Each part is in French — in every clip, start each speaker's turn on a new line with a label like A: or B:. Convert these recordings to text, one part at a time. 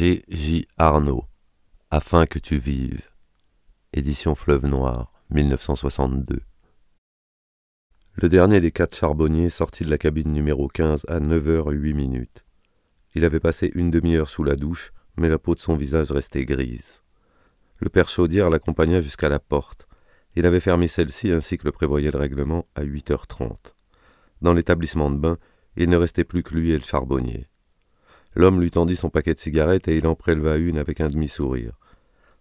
A: G. J. Arnaud, Afin que tu vives, édition Fleuve Noir, 1962. Le dernier des quatre charbonniers sortit de la cabine numéro 15 à 9h08 minutes. Il avait passé une demi-heure sous la douche, mais la peau de son visage restait grise. Le père Chaudière l'accompagna jusqu'à la porte. Il avait fermé celle-ci ainsi que le prévoyait le règlement à 8h30. Dans l'établissement de bain, il ne restait plus que lui et le charbonnier. L'homme lui tendit son paquet de cigarettes et il en préleva une avec un demi-sourire.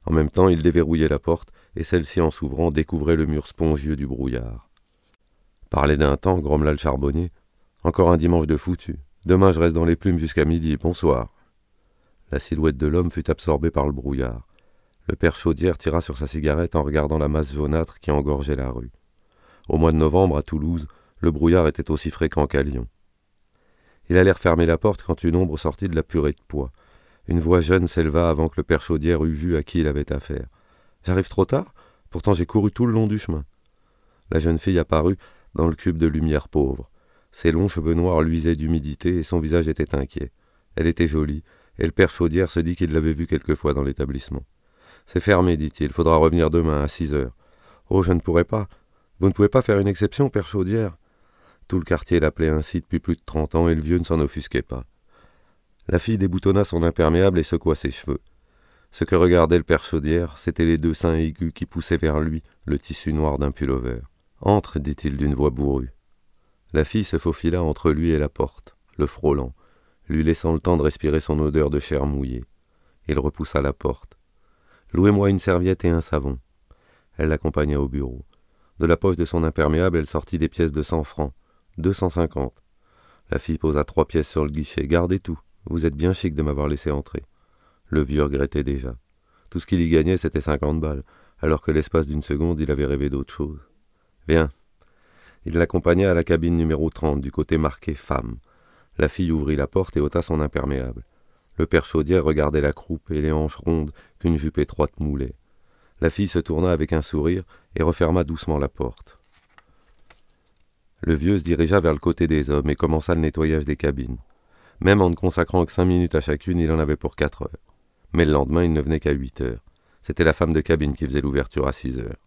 A: En même temps, il déverrouillait la porte, et celle-ci, en s'ouvrant, découvrait le mur spongieux du brouillard. Parlez d'un temps, grommela le charbonnier. Encore un dimanche de foutu. Demain, je reste dans les plumes jusqu'à midi. Bonsoir. La silhouette de l'homme fut absorbée par le brouillard. Le père Chaudière tira sur sa cigarette en regardant la masse jaunâtre qui engorgeait la rue. Au mois de novembre, à Toulouse, le brouillard était aussi fréquent qu'à Lyon. Il allait refermer la porte quand une ombre sortit de la purée de pois. Une voix jeune s'éleva avant que le père Chaudière eût vu à qui il avait affaire. J'arrive trop tard Pourtant j'ai couru tout le long du chemin. La jeune fille apparut dans le cube de lumière pauvre. Ses longs cheveux noirs luisaient d'humidité et son visage était inquiet. Elle était jolie, et le père Chaudière se dit qu'il l'avait vue quelquefois dans l'établissement. C'est fermé, dit-il, faudra revenir demain à six heures. Oh, je ne pourrai pas. Vous ne pouvez pas faire une exception, père Chaudière. Tout le quartier l'appelait ainsi depuis plus de trente ans et le vieux ne s'en offusquait pas. La fille déboutonna son imperméable et secoua ses cheveux. Ce que regardait le père Chaudière, c'étaient les deux seins aigus qui poussaient vers lui le tissu noir d'un pullover. Entre, dit-il d'une voix bourrue. La fille se faufila entre lui et la porte, le frôlant, lui laissant le temps de respirer son odeur de chair mouillée. Il repoussa la porte. Louez-moi une serviette et un savon. Elle l'accompagna au bureau. De la poche de son imperméable, elle sortit des pièces de cent francs, 250. La fille posa trois pièces sur le guichet. Gardez tout. Vous êtes bien chic de m'avoir laissé entrer. Le vieux regrettait déjà. Tout ce qu'il y gagnait, c'était cinquante balles, alors que l'espace d'une seconde, il avait rêvé d'autre chose. Viens. Il l'accompagna à la cabine numéro trente, du côté marqué femme. La fille ouvrit la porte et ôta son imperméable. Le père Chaudière regardait la croupe et les hanches rondes qu'une jupe étroite moulait. La fille se tourna avec un sourire et referma doucement la porte. Le vieux se dirigea vers le côté des hommes et commença le nettoyage des cabines. Même en ne consacrant que cinq minutes à chacune, il en avait pour quatre heures. Mais le lendemain, il ne venait qu'à huit heures. C'était la femme de cabine qui faisait l'ouverture à six heures.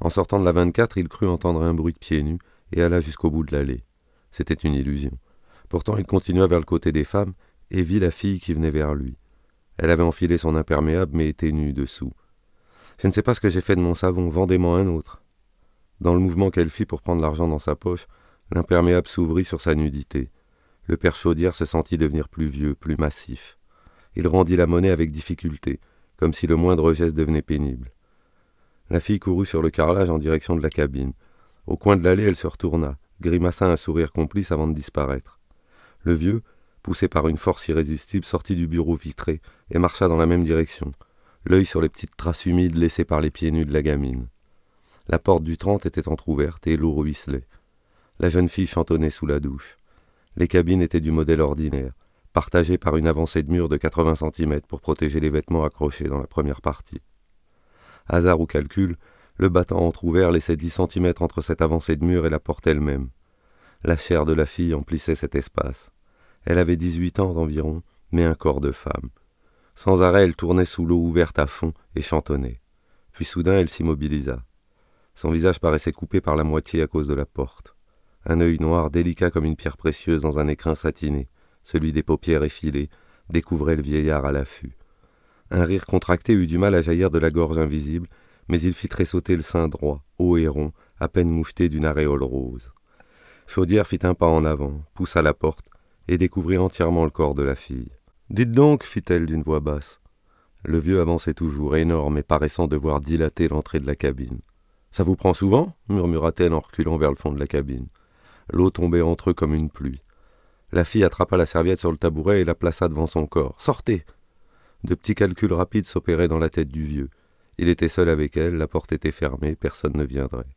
A: En sortant de la vingt-quatre, il crut entendre un bruit de pieds nus et alla jusqu'au bout de l'allée. C'était une illusion. Pourtant, il continua vers le côté des femmes et vit la fille qui venait vers lui. Elle avait enfilé son imperméable mais était nue dessous. Je ne sais pas ce que j'ai fait de mon savon, vendez-moi un autre. Dans le mouvement qu'elle fit pour prendre l'argent dans sa poche, l'imperméable s'ouvrit sur sa nudité. Le père Chaudière se sentit devenir plus vieux, plus massif. Il rendit la monnaie avec difficulté, comme si le moindre geste devenait pénible. La fille courut sur le carrelage en direction de la cabine. Au coin de l'allée, elle se retourna, grimaça un sourire complice avant de disparaître. Le vieux, poussé par une force irrésistible, sortit du bureau vitré et marcha dans la même direction, l'œil sur les petites traces humides laissées par les pieds nus de la gamine. La porte du 30 était entr'ouverte et l'eau ruisselait. La jeune fille chantonnait sous la douche. Les cabines étaient du modèle ordinaire, partagées par une avancée de mur de 80 cm pour protéger les vêtements accrochés dans la première partie. Hasard ou calcul, le battant entr'ouvert laissait 10 cm entre cette avancée de mur et la porte elle-même. La chair de la fille emplissait cet espace. Elle avait 18 ans environ, mais un corps de femme. Sans arrêt, elle tournait sous l'eau ouverte à fond et chantonnait. Puis soudain, elle s'immobilisa. Son visage paraissait coupé par la moitié à cause de la porte. Un œil noir délicat comme une pierre précieuse dans un écrin satiné, celui des paupières effilées, découvrait le vieillard à l'affût. Un rire contracté eut du mal à jaillir de la gorge invisible, mais il fit tressauter le sein droit, haut et rond, à peine moucheté d'une aréole rose. Chaudière fit un pas en avant, poussa la porte, et découvrit entièrement le corps de la fille. Dites donc, fit-elle d'une voix basse. Le vieux avançait toujours, énorme et paraissant devoir dilater l'entrée de la cabine. Ça vous prend souvent murmura-t-elle en reculant vers le fond de la cabine. L'eau tombait entre eux comme une pluie. La fille attrapa la serviette sur le tabouret et la plaça devant son corps. Sortez De petits calculs rapides s'opéraient dans la tête du vieux. Il était seul avec elle, la porte était fermée, personne ne viendrait.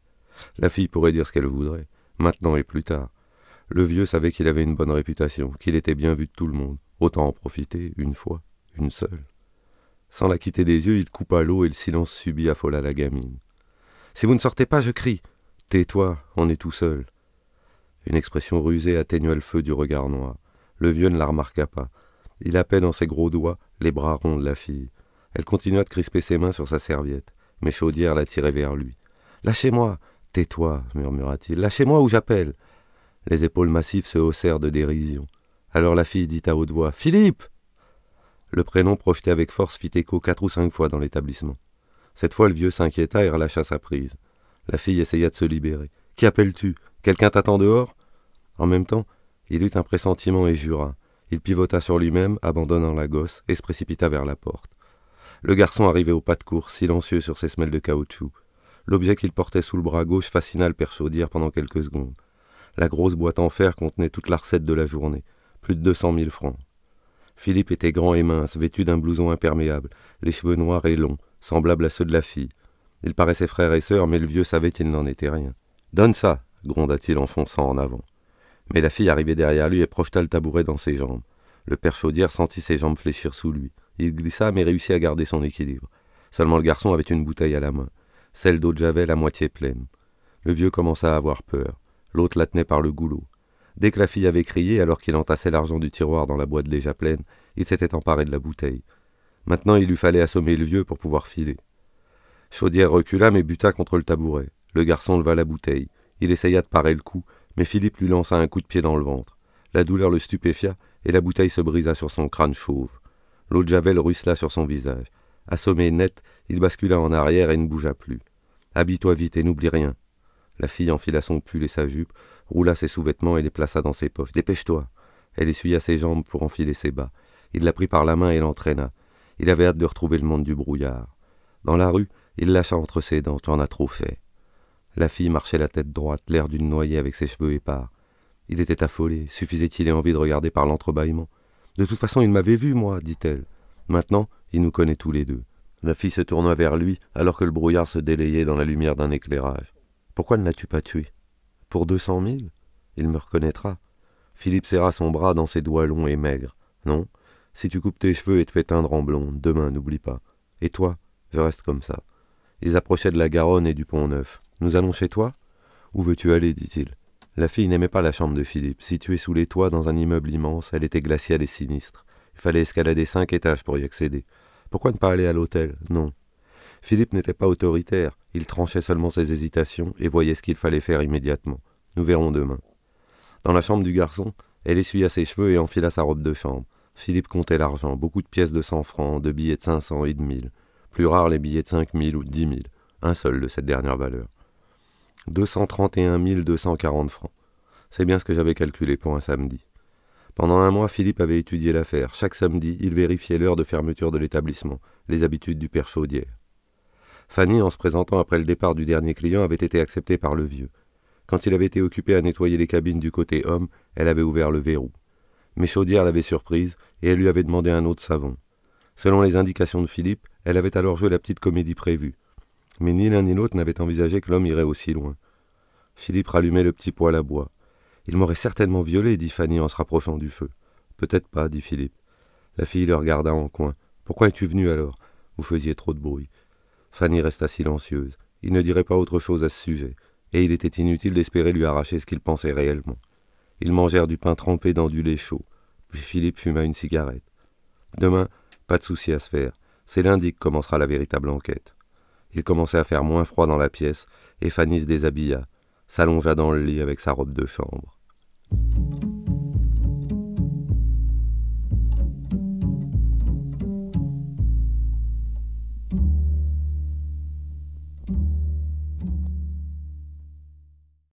A: La fille pourrait dire ce qu'elle voudrait, maintenant et plus tard. Le vieux savait qu'il avait une bonne réputation, qu'il était bien vu de tout le monde. Autant en profiter, une fois, une seule. Sans la quitter des yeux, il coupa l'eau et le silence subit affola la gamine. Si vous ne sortez pas, je crie. Tais-toi, on est tout seul. Une expression rusée atténua le feu du regard noir. Le vieux ne la remarqua pas. Il appelait dans ses gros doigts les bras ronds de la fille. Elle continua de crisper ses mains sur sa serviette, mais Chaudière la tirait vers lui. Lâchez-moi Tais-toi, murmura-t-il. Lâchez-moi ou j'appelle Les épaules massives se haussèrent de dérision. Alors la fille dit à haute voix Philippe Le prénom projeté avec force fit écho quatre ou cinq fois dans l'établissement. Cette fois, le vieux s'inquiéta et relâcha sa prise. La fille essaya de se libérer. Qui appelles-tu Quelqu'un t'attend dehors En même temps, il eut un pressentiment et jura. Il pivota sur lui-même, abandonnant la gosse, et se précipita vers la porte. Le garçon arrivait au pas de course, silencieux sur ses semelles de caoutchouc. L'objet qu'il portait sous le bras gauche fascina le père pendant quelques secondes. La grosse boîte en fer contenait toute la recette de la journée, plus de deux cent mille francs. Philippe était grand et mince, vêtu d'un blouson imperméable, les cheveux noirs et longs, semblables à ceux de la fille. Ils paraissaient frères et sœurs, mais le vieux savait qu'il n'en était rien. Donne ça gronda-t-il en fonçant en avant. Mais la fille arrivait derrière lui et projeta le tabouret dans ses jambes. Le père Chaudière sentit ses jambes fléchir sous lui. Il glissa, mais réussit à garder son équilibre. Seulement le garçon avait une bouteille à la main, celle d'eau de Javel à moitié pleine. Le vieux commença à avoir peur. L'autre la tenait par le goulot. Dès que la fille avait crié, alors qu'il entassait l'argent du tiroir dans la boîte déjà pleine, il s'était emparé de la bouteille. Maintenant il lui fallait assommer le vieux pour pouvoir filer. Chaudière recula mais buta contre le tabouret. Le garçon leva la bouteille. Il essaya de parer le coup, mais Philippe lui lança un coup de pied dans le ventre. La douleur le stupéfia et la bouteille se brisa sur son crâne chauve. L'eau de javel ruissela sur son visage. Assommé net, il bascula en arrière et ne bougea plus. Habille-toi vite et n'oublie rien. La fille enfila son pull et sa jupe, roula ses sous-vêtements et les plaça dans ses poches. Dépêche-toi. Elle essuya ses jambes pour enfiler ses bas. Il la prit par la main et l'entraîna. Il avait hâte de retrouver le monde du brouillard. Dans la rue, il lâcha entre ses dents, tu en as trop fait. La fille marchait la tête droite, l'air d'une noyée avec ses cheveux épars. Il était affolé, suffisait-il et envie de regarder par l'entrebâillement. De toute façon, il m'avait vu, moi, dit-elle. Maintenant, il nous connaît tous les deux. La fille se tourna vers lui, alors que le brouillard se délayait dans la lumière d'un éclairage. Pourquoi ne l'as-tu pas tué Pour deux cent mille Il me reconnaîtra. Philippe serra son bras dans ses doigts longs et maigres. Non, si tu coupes tes cheveux et te fais teindre en blond, demain, n'oublie pas. Et toi, je reste comme ça. Ils approchaient de la Garonne et du Pont-Neuf. Nous allons chez toi Où veux-tu aller dit-il. La fille n'aimait pas la chambre de Philippe. Située sous les toits dans un immeuble immense, elle était glaciale et sinistre. Il fallait escalader cinq étages pour y accéder. Pourquoi ne pas aller à l'hôtel Non. Philippe n'était pas autoritaire, il tranchait seulement ses hésitations et voyait ce qu'il fallait faire immédiatement. Nous verrons demain. Dans la chambre du garçon, elle essuya ses cheveux et enfila sa robe de chambre. Philippe comptait l'argent, beaucoup de pièces de 100 francs, de billets de 500 et de 1000. Plus rares les billets de 5000 ou de 10 000, un seul de cette dernière valeur. 231 240 francs. C'est bien ce que j'avais calculé pour un samedi. Pendant un mois, Philippe avait étudié l'affaire. Chaque samedi, il vérifiait l'heure de fermeture de l'établissement, les habitudes du père Chaudière. Fanny, en se présentant après le départ du dernier client, avait été acceptée par le vieux. Quand il avait été occupé à nettoyer les cabines du côté homme, elle avait ouvert le verrou mais Chaudière l'avait surprise et elle lui avait demandé un autre savon. Selon les indications de Philippe, elle avait alors joué la petite comédie prévue. Mais ni l'un ni l'autre n'avait envisagé que l'homme irait aussi loin. Philippe rallumait le petit poêle à bois. Il m'aurait certainement violé, dit Fanny en se rapprochant du feu. Peut-être pas, dit Philippe. La fille le regarda en coin. Pourquoi es-tu venu alors Vous faisiez trop de bruit. Fanny resta silencieuse. Il ne dirait pas autre chose à ce sujet, et il était inutile d'espérer lui arracher ce qu'il pensait réellement. Ils mangèrent du pain trempé dans du lait chaud, puis Philippe fuma une cigarette. Demain, pas de souci à se faire. C'est lundi que commencera la véritable enquête. Il commençait à faire moins froid dans la pièce, et Fanny se déshabilla, s'allongea dans le lit avec sa robe de chambre.